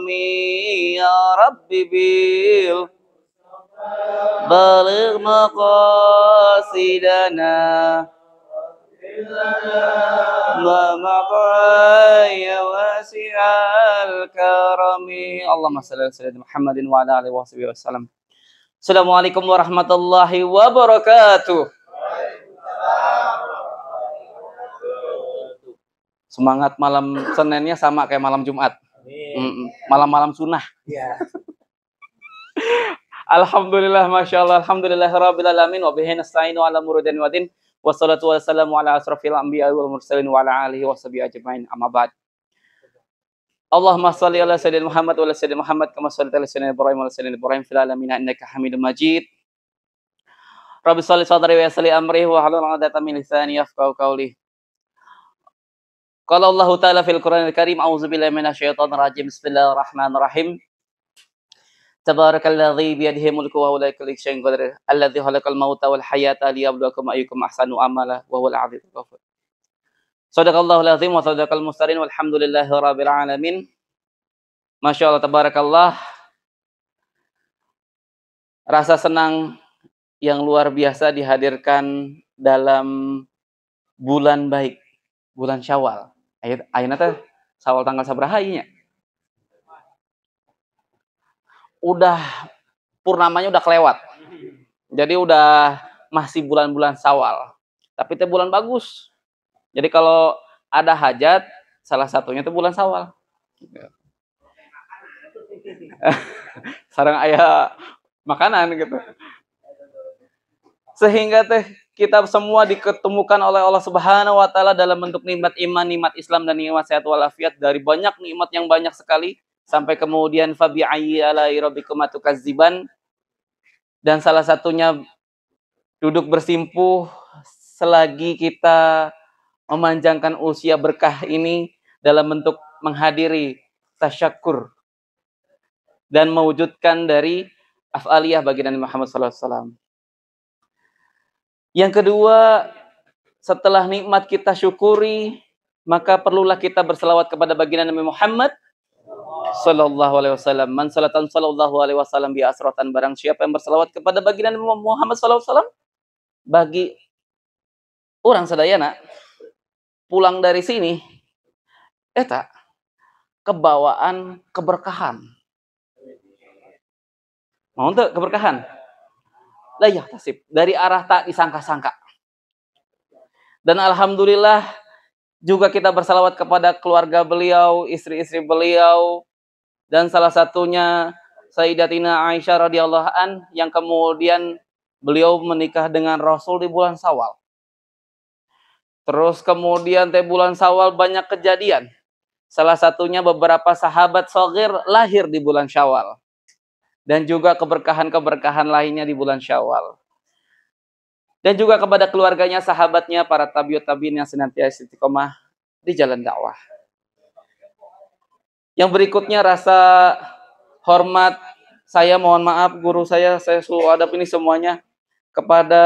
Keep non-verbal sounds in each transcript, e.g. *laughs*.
العالمين يا رب بيل بلغ مقاصدنا ومقايا واسع الكرم اللهم صل على سيدنا محمد وعلى اله وصحبه وسلم السلام عليكم semangat malam Seninnya sama kayak malam Jumat Malam-malam sunnah. Ya. *laughs* Alhamdulillah, Masya Allah, Alhamdulillah, Rabbil Alamin, wa bihin astainu ala muridin wa din, wassalatu wassalamu ala asrafil anbiya wal mursalin wa ala alihi wa sabi ajma'in, amma ba'd. Allahumma salli ala sayyidina Muhammad wa ala sayyidina Muhammad kama salli ala sayyidina Ibrahim wa ala sayyidina Ibrahim fil alamin innaka Hamidum Majid. Rabbi salli sadri wa yassir amri wa hlul 'uqdatam min lisani yafqahu qawli. Qala Allah Ta'ala fil Qur'an al-Karim a'udzubillahi minasyaitonir rajim bismillahirrahmanirrahim Tabarakalladzi biyadihi mulku wa huwa ala kulli syai'in qadir alladzi khalaqal mauta wal hayata liyabluwakum ayyukum ahsanu amala wa huwal azizul ghafur Shadaqallahu al-'azim wa shadaqal mustarin walhamdulillahi rabbil alamin Masyaallah tabarakallah rasa senang yang luar biasa dihadirkan dalam bulan baik bulan Syawal Ayat teh sawal tanggal sabraha ieu Udah purnamanya udah kelewat. Jadi udah masih bulan-bulan Sawal. Tapi teh bulan bagus. Jadi kalau ada hajat salah satunya itu bulan Sawal. *laughs* Sarang ayah makanan gitu. Sehingga teh kita semua diketemukan oleh Allah Subhanahu wa taala dalam bentuk nikmat iman, nikmat Islam dan nikmat sehat walafiat dari banyak nikmat yang banyak sekali sampai kemudian fabi ayyi alai rabbikum kaziban dan salah satunya duduk bersimpuh selagi kita memanjangkan usia berkah ini dalam bentuk menghadiri tasyakur dan mewujudkan dari afaliyah bagi Nabi Muhammad Sallallahu Alaihi Wasallam. Yang kedua, setelah nikmat kita syukuri, maka perlulah kita berselawat kepada baginda Nabi Muhammad sallallahu alaihi wasallam. Man salatan sallallahu alaihi wasallam bi asratan barang siapa yang berselawat kepada baginda Nabi Muhammad sallallahu alaihi wasallam bagi orang sadayana pulang dari sini eta kebawaan keberkahan. Mau untuk keberkahan? layah tasib iya, dari arah tak disangka-sangka. Dan alhamdulillah juga kita bersalawat kepada keluarga beliau, istri-istri beliau dan salah satunya Sayyidatina Aisyah radhiyallahu an yang kemudian beliau menikah dengan Rasul di bulan Sawal. Terus kemudian di bulan Sawal banyak kejadian. Salah satunya beberapa sahabat sogir lahir di bulan Syawal dan juga keberkahan-keberkahan lainnya di bulan Syawal. Dan juga kepada keluarganya, sahabatnya, para tabiut tabiin yang senantiasa istiqomah di jalan dakwah. Yang berikutnya rasa hormat saya mohon maaf guru saya saya selalu adab ini semuanya kepada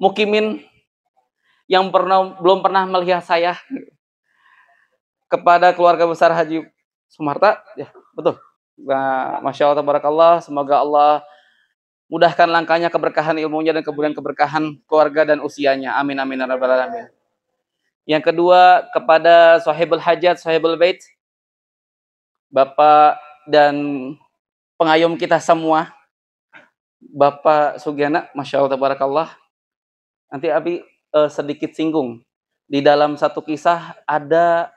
mukimin yang pernah belum pernah melihat saya kepada keluarga besar Haji Sumarta ya betul Nah, Masya Allah, tabarakallah. Semoga Allah mudahkan langkahnya keberkahan ilmunya dan kemudian keberkahan keluarga dan usianya. Amin, amin, ya amin, amin. Yang kedua, kepada sahibul hajat, sahibul bait, Bapak dan pengayom kita semua, Bapak Sugiana, Masya Allah, tabarakallah. Nanti Abi eh, sedikit singgung. Di dalam satu kisah ada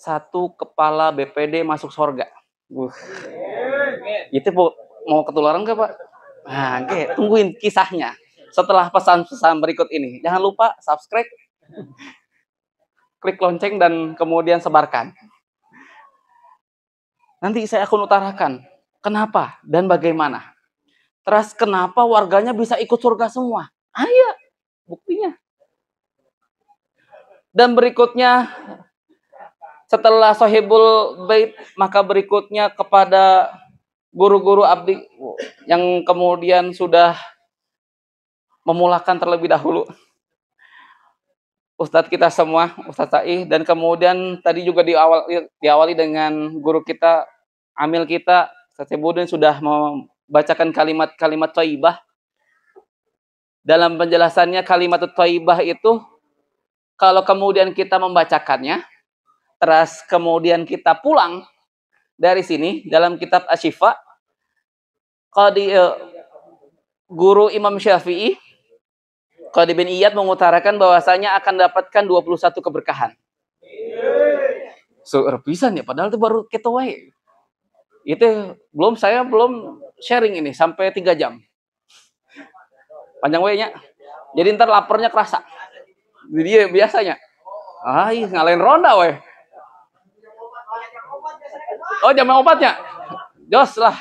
satu kepala BPD masuk surga, Uh. Itu mau ketularan nggak Pak? Nah, okay. tungguin kisahnya setelah pesan-pesan berikut ini. Jangan lupa subscribe, klik lonceng, dan kemudian sebarkan. Nanti saya akan utarakan kenapa dan bagaimana. Terus kenapa warganya bisa ikut surga semua. Ayo, buktinya. Dan berikutnya setelah sohibul bait maka berikutnya kepada guru-guru abdi yang kemudian sudah memulakan terlebih dahulu Ustadz kita semua Ustadz Saih dan kemudian tadi juga diawali, diawali dengan guru kita Amil kita Ustadz sudah membacakan kalimat-kalimat taibah dalam penjelasannya kalimat taibah itu kalau kemudian kita membacakannya Terus kemudian kita pulang dari sini dalam kitab Asyifa Qadi uh, guru Imam Syafi'i Qadi bin Iyad mengutarakan bahwasanya akan dapatkan 21 keberkahan. So, pisan ya padahal itu baru kita wae. Itu belum saya belum sharing ini sampai 3 jam. Panjang wae Jadi ntar laparnya kerasa. Jadi biasanya. Ah, iya, ngalain ronda weh. Oh, jam obatnya. Jos lah.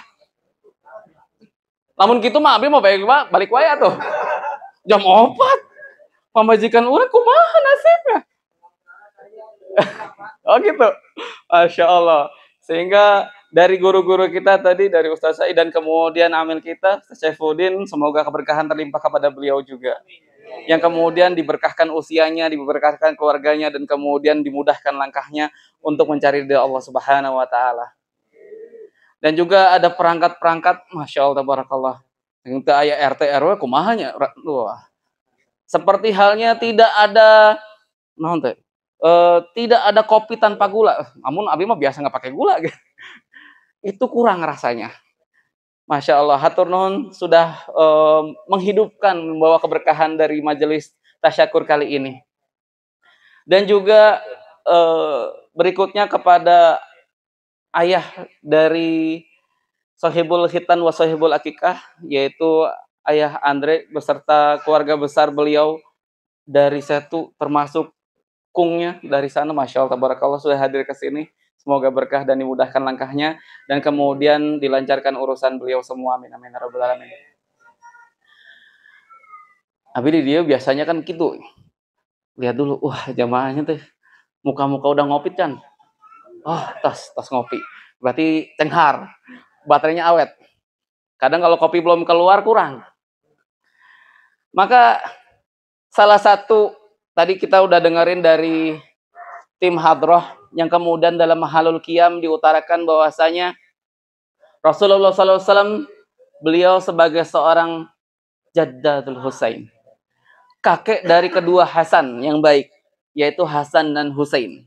Namun gitu mah abi mau balik wa, balik wa tuh. Jam opat. Pemajikan urang kumaha nasibnya? *laughs* oh gitu. Masya Allah. Sehingga dari guru-guru kita tadi, dari Ustaz Said dan kemudian amil kita, Ustaz Fudin semoga keberkahan terlimpah kepada beliau juga yang kemudian diberkahkan usianya, diberkahkan keluarganya dan kemudian dimudahkan langkahnya untuk mencari ridha Allah Subhanahu wa taala. Dan juga ada perangkat-perangkat Masya Allah tabarakallah. Yang ayah RT RW kumahanya. Wah. Seperti halnya tidak ada nah, tidak ada kopi tanpa gula. Namun abi mah biasa nggak pakai gula. Gitu. Itu kurang rasanya. Masya Allah, Hatur Nuhun sudah uh, menghidupkan membawa keberkahan dari majelis tasyakur kali ini. Dan juga uh, berikutnya kepada ayah dari Sohibul Hitan wa Sohibul Akikah, yaitu ayah Andre beserta keluarga besar beliau dari satu termasuk kungnya dari sana. Masya Allah, tabarakallah sudah hadir ke sini. Semoga berkah dan dimudahkan langkahnya dan kemudian dilancarkan urusan beliau semua. Amin amin ya rabbal alamin. Tapi di dia biasanya kan gitu. Lihat dulu, wah jamaahnya tuh muka-muka udah ngopi kan. Oh, ah, tas tas ngopi. Berarti cenghar. Baterainya awet. Kadang kalau kopi belum keluar kurang. Maka salah satu tadi kita udah dengerin dari tim Hadroh yang kemudian dalam halul kiam diutarakan bahwasanya Rasulullah SAW beliau sebagai seorang Jaddatul Husain. Kakek dari kedua Hasan yang baik, yaitu Hasan dan Husain.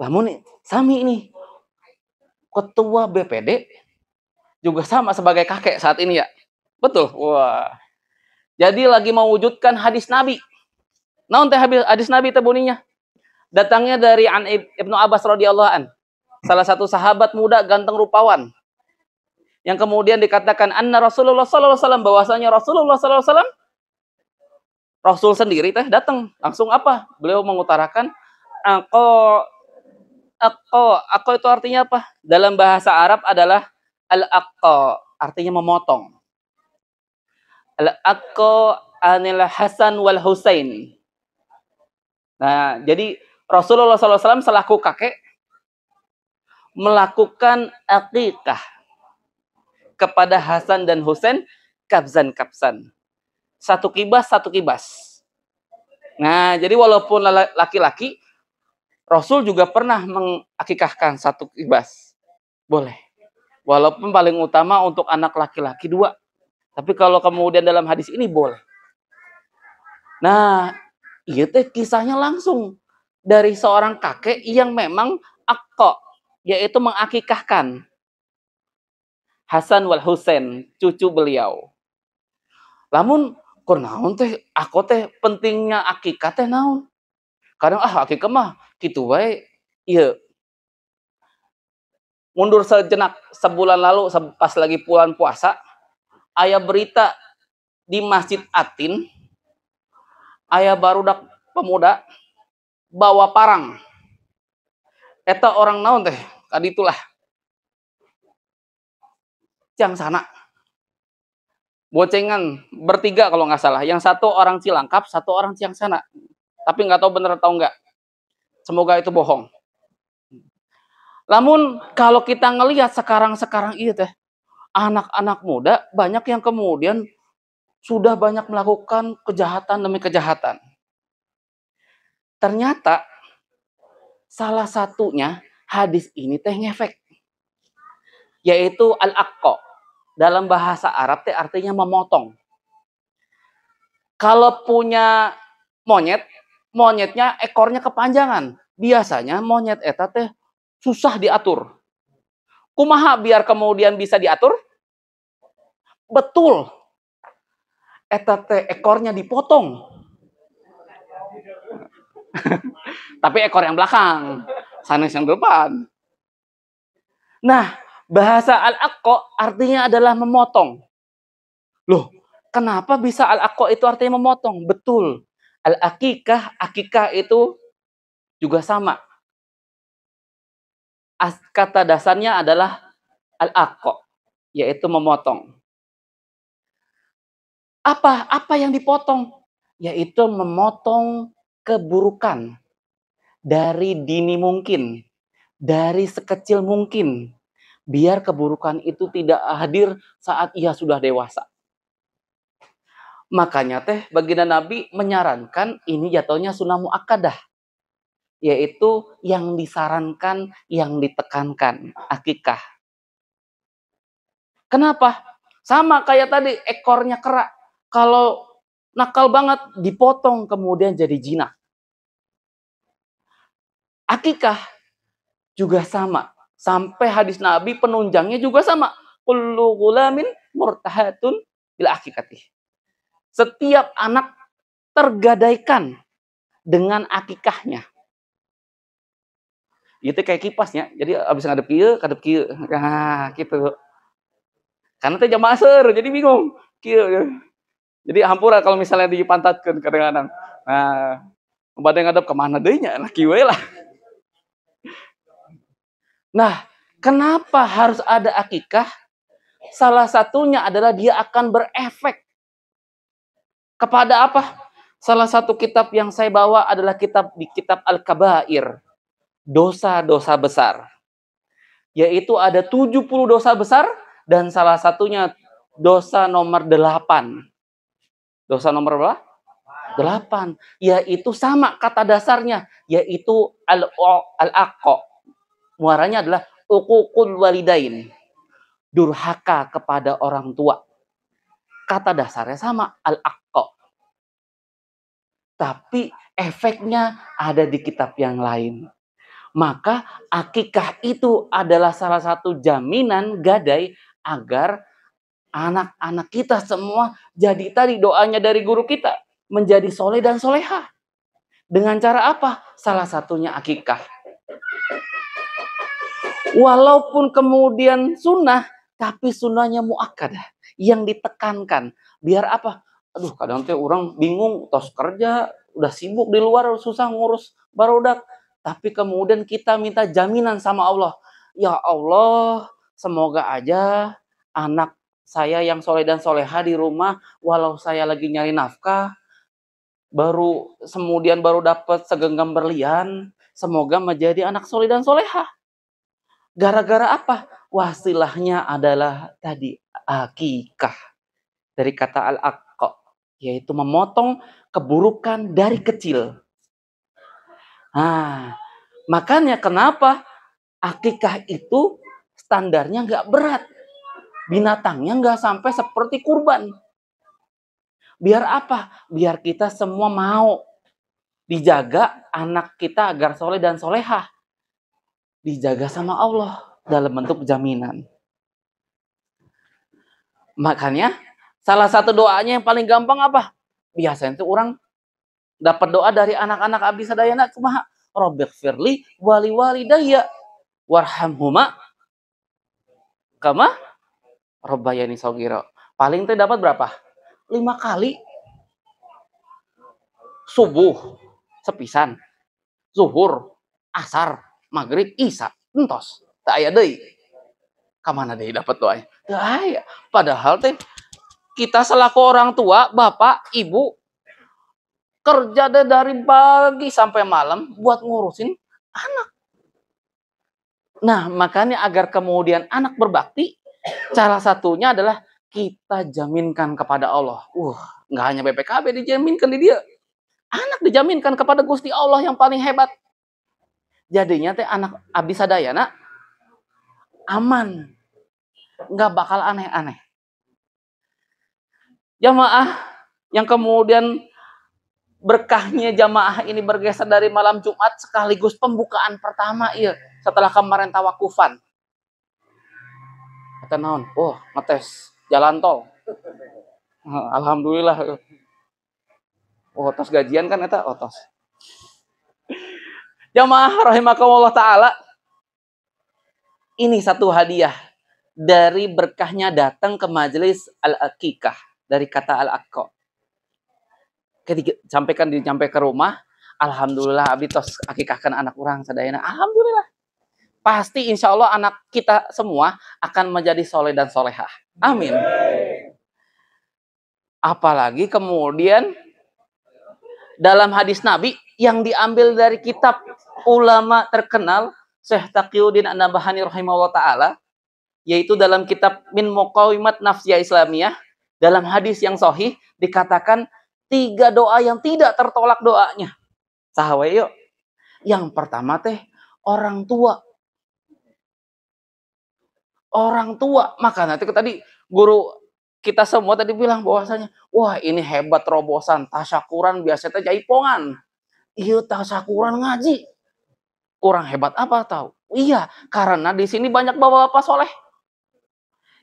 Namun Sami ini, ketua BPD juga sama sebagai kakek saat ini ya. Betul? Wah. Jadi lagi mewujudkan hadis Nabi. Naon teh hadis Nabi tebuninya datangnya dari An Ibnu Abbas radhiyallahu an. Salah satu sahabat muda ganteng rupawan. Yang kemudian dikatakan anna Rasulullah sallallahu alaihi wasallam bahwasanya Rasulullah sallallahu alaihi wasallam Rasul sendiri teh datang langsung apa? Beliau mengutarakan aku aku aku itu artinya apa? Dalam bahasa Arab adalah al aqqa artinya memotong. Al aqqa anil Hasan wal Husain. Nah, jadi Rasulullah SAW selaku kakek melakukan akikah kepada Hasan dan Husain kabzan kabzan Satu kibas, satu kibas. Nah, jadi walaupun laki-laki, Rasul juga pernah mengakikahkan satu kibas. Boleh. Walaupun paling utama untuk anak laki-laki dua. Tapi kalau kemudian dalam hadis ini boleh. Nah, iya teh kisahnya langsung dari seorang kakek yang memang akok, yaitu mengakikahkan Hasan wal Husain, cucu beliau. Namun kurnaun teh aku teh pentingnya akikah teh naun. Kadang ah akikah mah gitu wae iya mundur sejenak sebulan lalu pas lagi bulan puasa ayah berita di Masjid Atin ayah baru dak pemuda bawa parang. Eta orang naon teh, tadi itulah. Yang sana. Bocengan bertiga kalau nggak salah. Yang satu orang Cilangkap, satu orang Ciang sana. Tapi nggak tahu bener atau nggak. Semoga itu bohong. Namun kalau kita ngelihat sekarang-sekarang itu iya teh, anak-anak muda banyak yang kemudian sudah banyak melakukan kejahatan demi kejahatan. Ternyata salah satunya hadis ini teh ngefek. Yaitu al-aqqa. Dalam bahasa Arab teh artinya memotong. Kalau punya monyet, monyetnya ekornya kepanjangan. Biasanya monyet eta teh susah diatur. Kumaha biar kemudian bisa diatur? Betul. Eta teh ekornya dipotong. *laughs* Tapi ekor yang belakang, sanes yang depan. Nah, bahasa al-aqqa artinya adalah memotong. Loh, kenapa bisa al-aqqa itu artinya memotong? Betul. Al-akikah, akikah itu juga sama. Kata dasarnya adalah al-aqqa, yaitu memotong apa apa yang dipotong yaitu memotong keburukan dari dini mungkin, dari sekecil mungkin, biar keburukan itu tidak hadir saat ia sudah dewasa. Makanya teh baginda Nabi menyarankan ini jatuhnya sunamu akadah. yaitu yang disarankan, yang ditekankan, akikah. Kenapa? Sama kayak tadi ekornya kerak. Kalau nakal banget, dipotong kemudian jadi jinak. Akikah juga sama. Sampai hadis Nabi penunjangnya juga sama. Kullu murtahatun bila akikati. Setiap anak tergadaikan dengan akikahnya. Itu kayak kipasnya. Jadi abis ngadep kia, kadep kia. Nah, gitu. Karena teh jam seru, jadi bingung. Kia, jadi hampura kalau misalnya dipantatkan kadang-kadang. Nah, badai ngadap kemana dehnya, laki kiwe lah. Nah, kenapa harus ada akikah? Salah satunya adalah dia akan berefek. Kepada apa? Salah satu kitab yang saya bawa adalah kitab di kitab Al-Kabair. Dosa-dosa besar. Yaitu ada 70 dosa besar dan salah satunya dosa nomor 8. Dosa nomor berapa? Delapan. Yaitu sama kata dasarnya. Yaitu al-aqo. Muaranya adalah ukukul walidain. Durhaka kepada orang tua. Kata dasarnya sama. Al-aqo. Tapi efeknya ada di kitab yang lain. Maka akikah itu adalah salah satu jaminan gadai agar anak-anak kita semua jadi tadi doanya dari guru kita menjadi soleh dan soleha. Dengan cara apa? Salah satunya akikah. Walaupun kemudian sunnah, tapi sunnahnya muakkad yang ditekankan. Biar apa? Aduh, kadang tuh orang bingung, tos kerja, udah sibuk di luar, susah ngurus barodak. Tapi kemudian kita minta jaminan sama Allah. Ya Allah, semoga aja anak saya yang soleh dan soleha di rumah, walau saya lagi nyari nafkah, baru kemudian baru dapat segenggam berlian, semoga menjadi anak soleh dan soleha. Gara-gara apa? Wasilahnya adalah tadi akikah dari kata al aqqa yaitu memotong keburukan dari kecil. Nah, makanya kenapa akikah itu standarnya nggak berat binatangnya nggak sampai seperti kurban. Biar apa? Biar kita semua mau dijaga anak kita agar soleh dan solehah. Dijaga sama Allah dalam bentuk jaminan. Makanya salah satu doanya yang paling gampang apa? Biasanya itu orang dapat doa dari anak-anak abdi sadayana kumaha? Robek firli wali wali warham warhamhuma kama Robbayani Sogiro. Paling teh dapat berapa? Lima kali. Subuh, sepisan. Zuhur, asar, maghrib, Isa. entos. Tak ayah deh. Kamana deh dapat doanya? Tak ayah. Padahal teh kita selaku orang tua, bapak, ibu, kerja deh dari pagi sampai malam buat ngurusin anak. Nah, makanya agar kemudian anak berbakti, Salah satunya adalah kita jaminkan kepada Allah. Uh, nggak hanya BPKB dijaminkan di dia. Anak dijaminkan kepada Gusti Allah yang paling hebat. Jadinya teh anak abdi sadayana aman. Nggak bakal aneh-aneh. Jamaah yang kemudian berkahnya jamaah ini bergeser dari malam Jumat sekaligus pembukaan pertama iya setelah kemarin tawakufan kita naon oh, ngetes jalan tol alhamdulillah oh tos gajian kan eta otos oh, jamaah rahimakumullah taala ini satu hadiah dari berkahnya datang ke majelis al-akikah dari kata al aqqa ketika sampaikan sampai ke rumah alhamdulillah abi tos akikahkan anak orang sadayana alhamdulillah pasti insya Allah anak kita semua akan menjadi soleh dan solehah. Amin. Apalagi kemudian dalam hadis Nabi yang diambil dari kitab ulama terkenal Syekh Taqiyuddin An-Nabahani rahimahullah taala yaitu dalam kitab Min Muqawimat Nafsiyah Islamiyah dalam hadis yang sahih dikatakan tiga doa yang tidak tertolak doanya. Sahawa yuk. Yang pertama teh orang tua orang tua. Maka nanti tadi guru kita semua tadi bilang bahwasanya, wah ini hebat terobosan, tasyakuran biasanya jaipongan. Iya tasyakuran ngaji. Kurang hebat apa tahu? Iya, karena di sini banyak bapak-bapak soleh.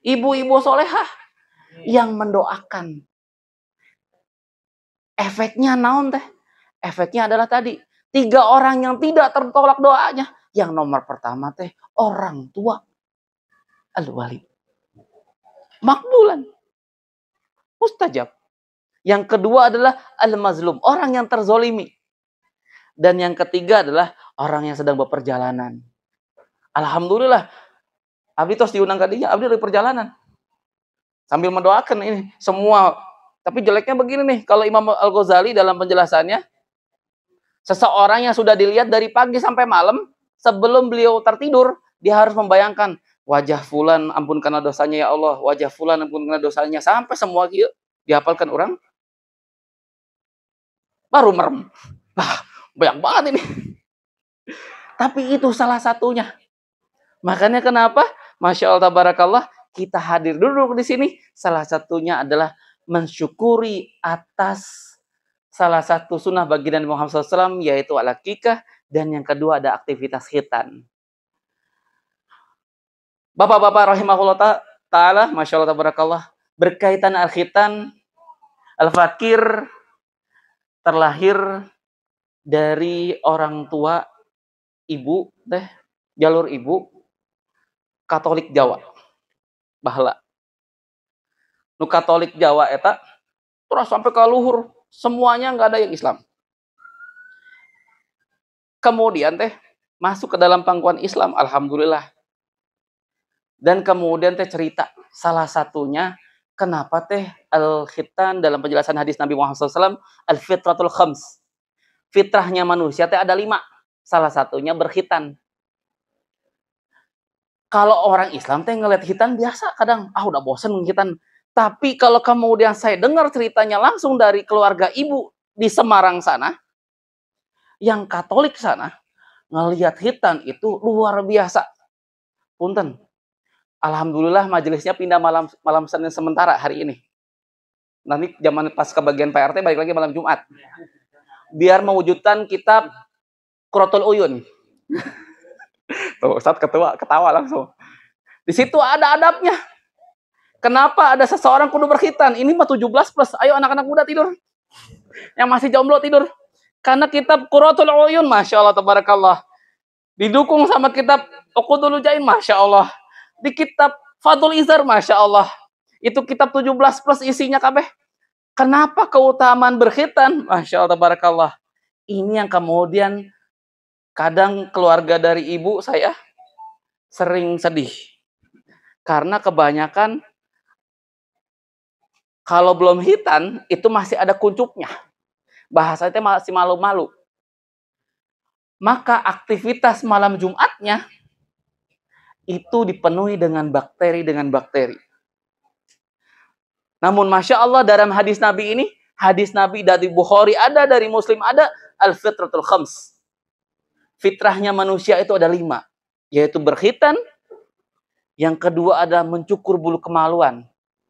Ibu-ibu solehah iya. yang mendoakan. Efeknya naon teh? Efeknya adalah tadi, tiga orang yang tidak tertolak doanya. Yang nomor pertama teh orang tua al-walid. Makbulan. Mustajab. Yang kedua adalah al-mazlum. Orang yang terzolimi. Dan yang ketiga adalah orang yang sedang berperjalanan. Alhamdulillah. Abdi terus diundang ke dia. Abdi dari perjalanan. Sambil mendoakan ini. Semua. Tapi jeleknya begini nih. Kalau Imam Al-Ghazali dalam penjelasannya. Seseorang yang sudah dilihat dari pagi sampai malam. Sebelum beliau tertidur. Dia harus membayangkan wajah fulan ampun karena dosanya ya Allah, wajah fulan ampun karena dosanya sampai semua gitu dihafalkan orang baru merem. Wah, banyak banget ini. Tapi itu salah satunya. Makanya kenapa? Masya Allah tabarakallah kita hadir duduk di sini. Salah satunya adalah mensyukuri atas salah satu sunnah bagi Nabi Muhammad SAW yaitu al dan yang kedua ada aktivitas hitan. Bapak-bapak rahimahullah taala, masya Allah tabarakallah, berkaitan al khitan, al fakir terlahir dari orang tua ibu teh jalur ibu Katolik Jawa bahala. nu Katolik Jawa eta terus sampai ke luhur semuanya nggak ada yang Islam kemudian teh masuk ke dalam pangkuan Islam alhamdulillah dan kemudian teh cerita salah satunya kenapa teh al-khitan dalam penjelasan hadis Nabi Muhammad SAW al-fitratul khams. Fitrahnya manusia teh ada lima. Salah satunya berkhitan. Kalau orang Islam teh ngeliat khitan biasa kadang, ah udah bosen menghitan. Tapi kalau kemudian saya dengar ceritanya langsung dari keluarga ibu di Semarang sana, yang Katolik sana, ngelihat hitan itu luar biasa. Punten, Alhamdulillah majelisnya pindah malam malam Senin sementara hari ini. Nanti zaman pas ke bagian PRT balik lagi malam Jumat. Biar mewujudkan kitab Krotol Uyun. *laughs* Tuh, Ustaz ketua ketawa langsung. Di situ ada adabnya. Kenapa ada seseorang kudu berkhitan? Ini mah 17 plus. Ayo anak-anak muda tidur. Yang masih jomblo tidur. Karena kitab Quratul Uyun, Masya Allah, Tabarakallah. Didukung sama kitab Uqudul Ujain, Masya Allah di kitab Fadul Izar, Masya Allah. Itu kitab 17 plus isinya kabeh. Kenapa keutamaan berkhitan? Masya Allah, barakallah. Ini yang kemudian kadang keluarga dari ibu saya sering sedih. Karena kebanyakan kalau belum hitan, itu masih ada kuncupnya. Bahasanya masih malu-malu. Maka aktivitas malam Jumatnya itu dipenuhi dengan bakteri dengan bakteri. Namun masya Allah dalam hadis Nabi ini, hadis Nabi dari Bukhari ada, dari Muslim ada, al fitratul khams. Fitrahnya manusia itu ada lima, yaitu berkhitan, yang kedua ada mencukur bulu kemaluan.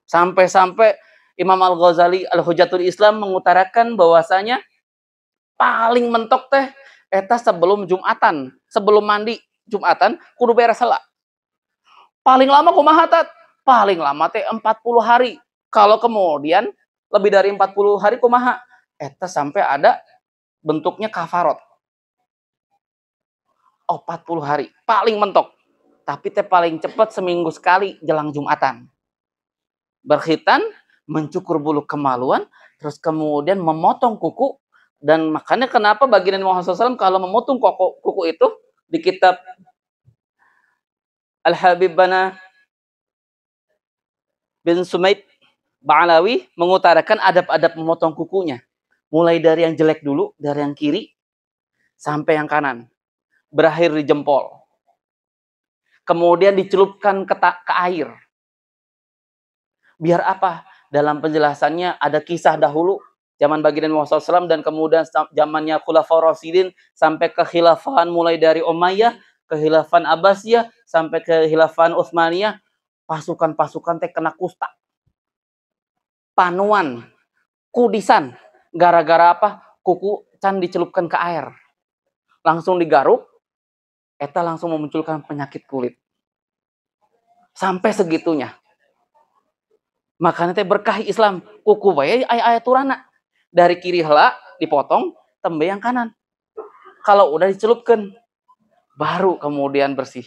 Sampai-sampai Imam Al-Ghazali Al-Hujatul Islam mengutarakan bahwasanya paling mentok teh etas sebelum Jumatan, sebelum mandi Jumatan kudu beres salah. Paling lama kumaha tat? Paling lama teh 40 hari. Kalau kemudian lebih dari 40 hari kumaha? Eta eh, sampai ada bentuknya kafarot. Oh, 40 hari. Paling mentok. Tapi teh paling cepat seminggu sekali jelang Jumatan. Berkhitan, mencukur bulu kemaluan, terus kemudian memotong kuku. Dan makanya kenapa baginda Muhammad SAW kalau memotong kuku itu di kitab Al-Habib Bana bin Sumait Ba'alawi mengutarakan adab-adab memotong kukunya. Mulai dari yang jelek dulu, dari yang kiri, sampai yang kanan. Berakhir di jempol. Kemudian dicelupkan ke, ke air. Biar apa? Dalam penjelasannya ada kisah dahulu zaman baginda Muhammad SAW dan kemudian zamannya Khulafaur Rasidin sampai ke khilafahan mulai dari Umayyah kehilafan Abbasiyah sampai kehilafan Utsmaniyah pasukan-pasukan teh kena kusta. Panuan, kudisan, gara-gara apa? Kuku can dicelupkan ke air. Langsung digaruk, eta langsung memunculkan penyakit kulit. Sampai segitunya. Makanya teh berkah Islam, kuku bae ayat turana. Dari kiri hela dipotong, tembe yang kanan. Kalau udah dicelupkan, baru kemudian bersih.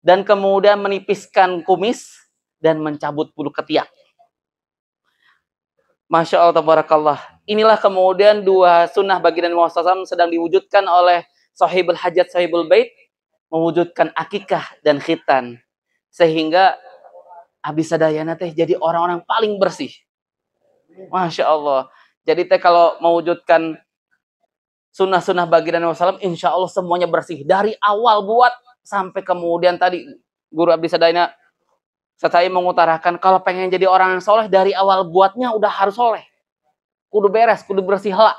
Dan kemudian menipiskan kumis dan mencabut bulu ketiak. Masya Allah, tabarakallah. Inilah kemudian dua sunnah bagi dan Muhammad sedang diwujudkan oleh sahibul hajat, sahibul bait, mewujudkan akikah dan khitan. Sehingga habis sadayana teh jadi orang-orang paling bersih. Masya Allah. Jadi teh kalau mewujudkan sunnah-sunnah bagi Nabi SAW, insya Allah semuanya bersih. Dari awal buat sampai kemudian tadi Guru Abdi Sadaina, saya mengutarakan kalau pengen jadi orang yang soleh dari awal buatnya udah harus soleh. Kudu beres, kudu bersih lah.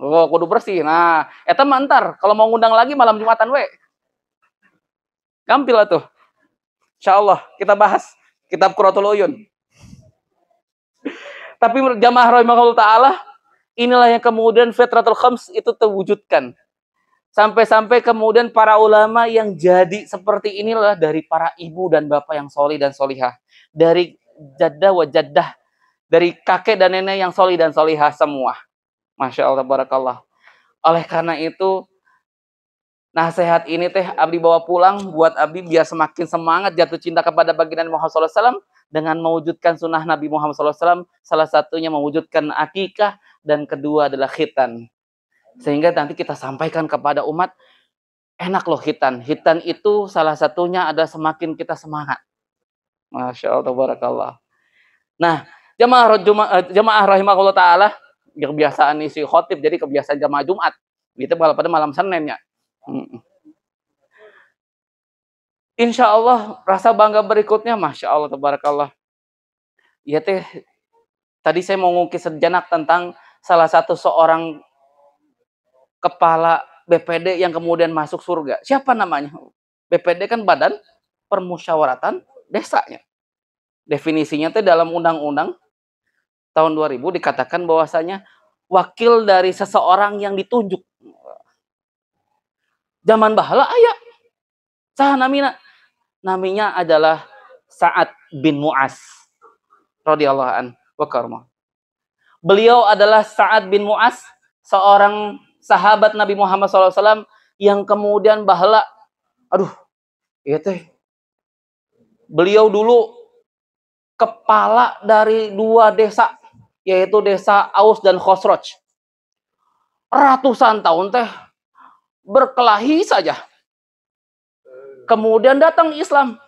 Oh, kudu bersih. Nah, eh, teman, ntar Kalau mau ngundang lagi malam Jumatan we. Gampil lah tuh. Insya Allah kita bahas kitab Kurotul Uyun. Tapi jamaah rahimahullah ta'ala Inilah yang kemudian fitratul khams itu terwujudkan. Sampai-sampai kemudian para ulama yang jadi seperti inilah dari para ibu dan bapak yang soli dan solihah. Dari jadah wa jaddah. Dari kakek dan nenek yang soli dan solihah semua. Masya Allah, barakallah. Oleh karena itu, nasihat ini teh Abdi bawa pulang buat Abdi biar semakin semangat jatuh cinta kepada baginda Muhammad SAW dengan mewujudkan sunnah Nabi Muhammad SAW, salah satunya mewujudkan akikah, dan kedua adalah khitan. Sehingga nanti kita sampaikan kepada umat, enak loh hitan. Hitan itu salah satunya ada semakin kita semangat. Masya Allah, barakallah. Nah, jamaah, eh, jamaah, jamaah rahimahullah ta'ala, kebiasaan isi khotib, jadi kebiasaan jamaah Jumat. Itu pada malam Seninnya. Hmm. Insya Allah rasa bangga berikutnya, masya Allah tabarakallah. Ya teh, tadi saya mau ngukis sejenak tentang salah satu seorang kepala BPD yang kemudian masuk surga. Siapa namanya? BPD kan Badan Permusyawaratan Desanya. Definisinya teh dalam undang-undang tahun 2000 dikatakan bahwasanya wakil dari seseorang yang ditunjuk. Zaman bahala ayah. Sahanamina namanya adalah Sa'ad bin Mu'az radhiyallahu an wa karma. Beliau adalah Sa'ad bin Mu'az, seorang sahabat Nabi Muhammad SAW yang kemudian bahala, aduh, iya teh, beliau dulu kepala dari dua desa, yaitu desa Aus dan Khosroj. Ratusan tahun teh berkelahi saja Kemudian datang Islam.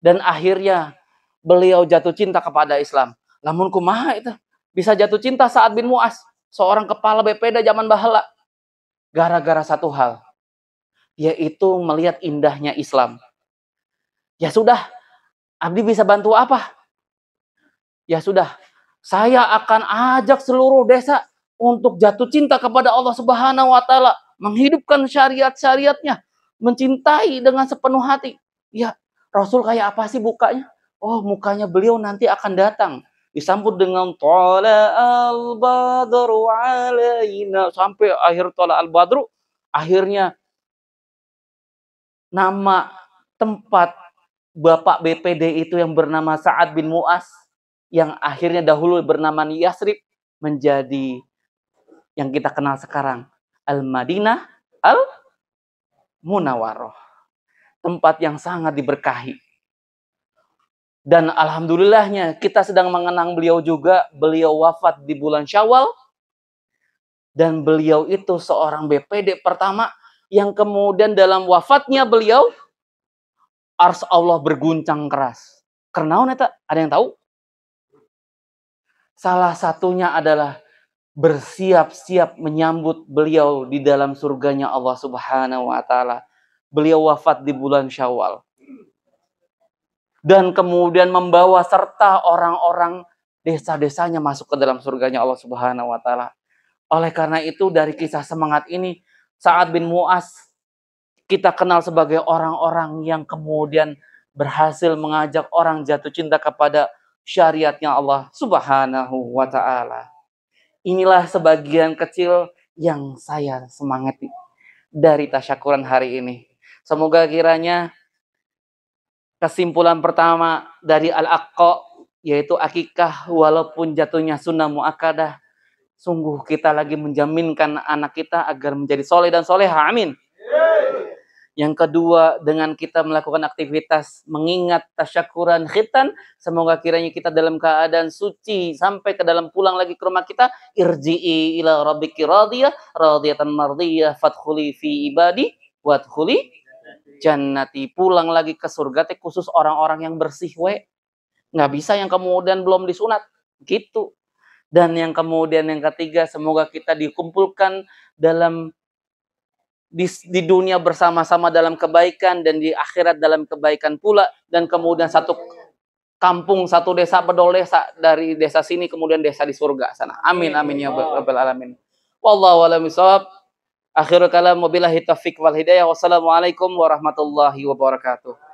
Dan akhirnya beliau jatuh cinta kepada Islam. Namun kumaha itu? Bisa jatuh cinta saat bin Muas. Seorang kepala bepeda zaman bahala. Gara-gara satu hal. Yaitu melihat indahnya Islam. Ya sudah, Abdi bisa bantu apa? Ya sudah, saya akan ajak seluruh desa untuk jatuh cinta kepada Allah Subhanahu wa taala, menghidupkan syariat-syariatnya, mencintai dengan sepenuh hati. Ya, Rasul kayak apa sih bukanya Oh, mukanya beliau nanti akan datang. Disambut dengan tola al-badru alaina. Sampai akhir tola al-badru. Akhirnya nama tempat Bapak BPD itu yang bernama Sa'ad bin Mu'as yang akhirnya dahulu bernama Yasrib menjadi yang kita kenal sekarang Al-Madinah Al, -Madinah, al Munawaroh. Tempat yang sangat diberkahi. Dan alhamdulillahnya kita sedang mengenang beliau juga. Beliau wafat di bulan Syawal. Dan beliau itu seorang BPD pertama yang kemudian dalam wafatnya beliau ars Allah berguncang keras. Karena neta ada yang tahu? Salah satunya adalah bersiap-siap menyambut beliau di dalam surganya Allah Subhanahu wa taala. Beliau wafat di bulan Syawal. Dan kemudian membawa serta orang-orang desa-desanya masuk ke dalam surganya Allah Subhanahu wa taala. Oleh karena itu dari kisah semangat ini Sa'ad bin Muas kita kenal sebagai orang-orang yang kemudian berhasil mengajak orang jatuh cinta kepada syariatnya Allah Subhanahu wa taala. Inilah sebagian kecil yang saya semangati dari tasyakuran hari ini. Semoga kiranya kesimpulan pertama dari Al-Aqqa yaitu akikah walaupun jatuhnya sunnah mu'akadah sungguh kita lagi menjaminkan anak kita agar menjadi soleh dan soleha. Amin. Yang kedua, dengan kita melakukan aktivitas mengingat tasyakuran khitan, semoga kiranya kita dalam keadaan suci sampai ke dalam pulang lagi ke rumah kita, irji'i ila rabbiki radiyah, radiyatan mardiyah, fadkhuli fi ibadi, wadkhuli jannati. Pulang lagi ke surga teh khusus orang-orang yang bersih we. Nggak bisa yang kemudian belum disunat. Gitu. Dan yang kemudian yang ketiga, semoga kita dikumpulkan dalam di, di dunia bersama-sama dalam kebaikan dan di akhirat dalam kebaikan pula dan kemudian satu kampung satu desa bedol desa dari desa sini kemudian desa di surga sana amin amin ya rabbal alamin wallahu alam bisawab akhirul kalam wabillahi taufik wal hidayah wassalamualaikum warahmatullahi wabarakatuh